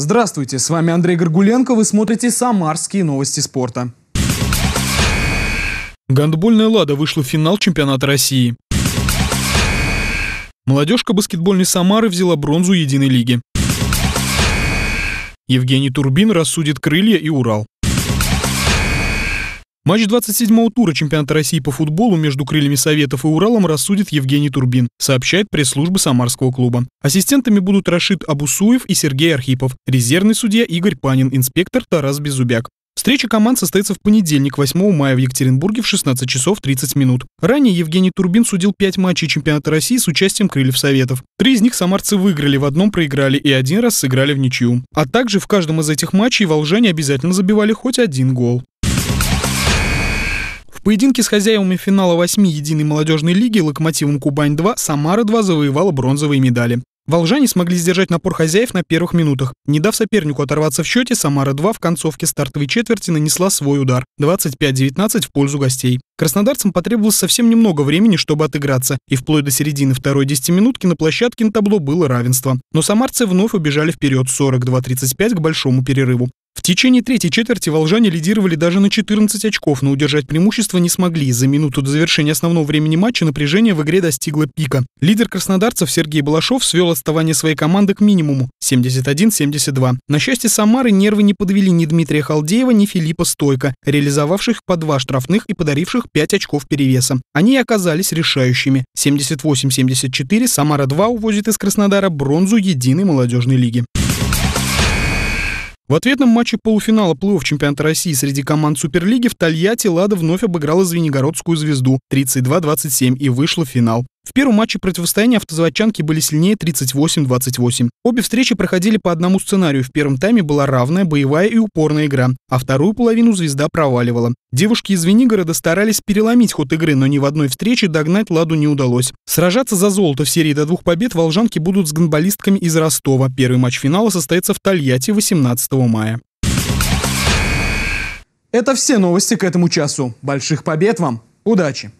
Здравствуйте, с вами Андрей Горгуленко, вы смотрите «Самарские новости спорта». Гандбольная «Лада» вышла в финал чемпионата России. Молодежка баскетбольной «Самары» взяла бронзу единой лиги. Евгений Турбин рассудит крылья и Урал. Матч 27-го тура чемпионата России по футболу между крыльями Советов и Уралом рассудит Евгений Турбин, сообщает пресс-служба Самарского клуба. Ассистентами будут Рашид Абусуев и Сергей Архипов, резервный судья Игорь Панин, инспектор Тарас Безубяк. Встреча команд состоится в понедельник, 8 мая в Екатеринбурге в 16 часов 30 минут. Ранее Евгений Турбин судил 5 матчей чемпионата России с участием крыльев Советов. Три из них самарцы выиграли, в одном проиграли и один раз сыграли в ничью. А также в каждом из этих матчей волжане обязательно забивали хоть один гол. В поединке с хозяевами финала 8 единой молодежной лиги «Локомотивом Кубань-2» «Самара-2» завоевала бронзовые медали. Волжане смогли сдержать напор хозяев на первых минутах. Не дав сопернику оторваться в счете, «Самара-2» в концовке стартовой четверти нанесла свой удар – 25-19 в пользу гостей. Краснодарцам потребовалось совсем немного времени, чтобы отыграться, и вплоть до середины второй десятиминутки на площадке на табло было равенство. Но самарцы вновь убежали вперед 42-35 к большому перерыву. В течение третьей четверти волжане лидировали даже на 14 очков, но удержать преимущество не смогли. За минуту до завершения основного времени матча напряжение в игре достигло пика. Лидер краснодарцев Сергей Балашов свел отставание своей команды к минимуму – 71-72. На счастье Самары нервы не подвели ни Дмитрия Халдеева, ни Филиппа Стойко, реализовавших по два штрафных и подаривших 5 очков перевеса. Они оказались решающими. 78-74 Самара-2 увозит из Краснодара бронзу единой молодежной лиги. В ответном матче полуфинала плей-офф чемпионата России среди команд Суперлиги в Тольятти «Лада» вновь обыграла Звенигородскую «Звезду» 32-27 и вышла в финал. В первом матче противостояния автозаводчанки были сильнее 38-28. Обе встречи проходили по одному сценарию. В первом тайме была равная, боевая и упорная игра, а вторую половину «Звезда» проваливала. Девушки из Венигорода старались переломить ход игры, но ни в одной встрече догнать «Ладу» не удалось. Сражаться за золото в серии до двух побед волжанки будут с гонболистками из Ростова. Первый матч финала состоится в Тольятти 18 мая. Это все новости к этому часу. Больших побед вам! Удачи!